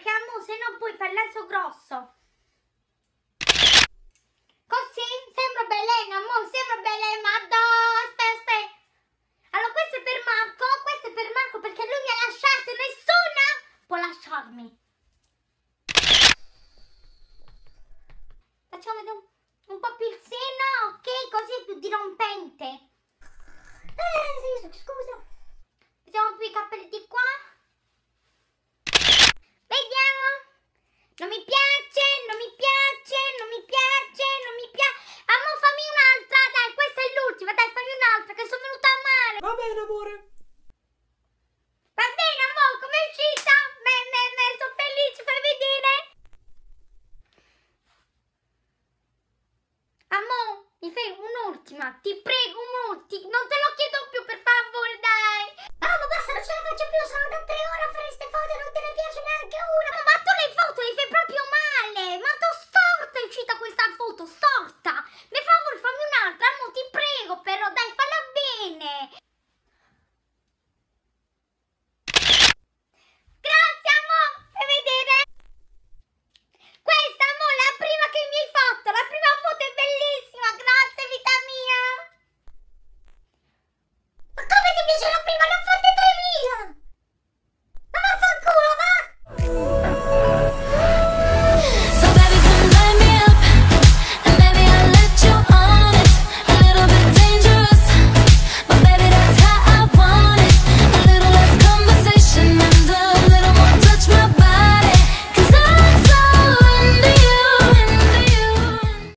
perché a mo se no puoi fare il naso grosso. Così sembra Belen, amore, sembra Belen, ma sta, sta. Allora questo è per Marco, questo è per Marco perché lui mi ha lasciato e nessuna può lasciarmi. Facciamo vedere un, un po' più il seno, ok? Così è più dirompente. Eh, sì, scusa. mi fai un'ultima, ti prego, un'ultima, non te lo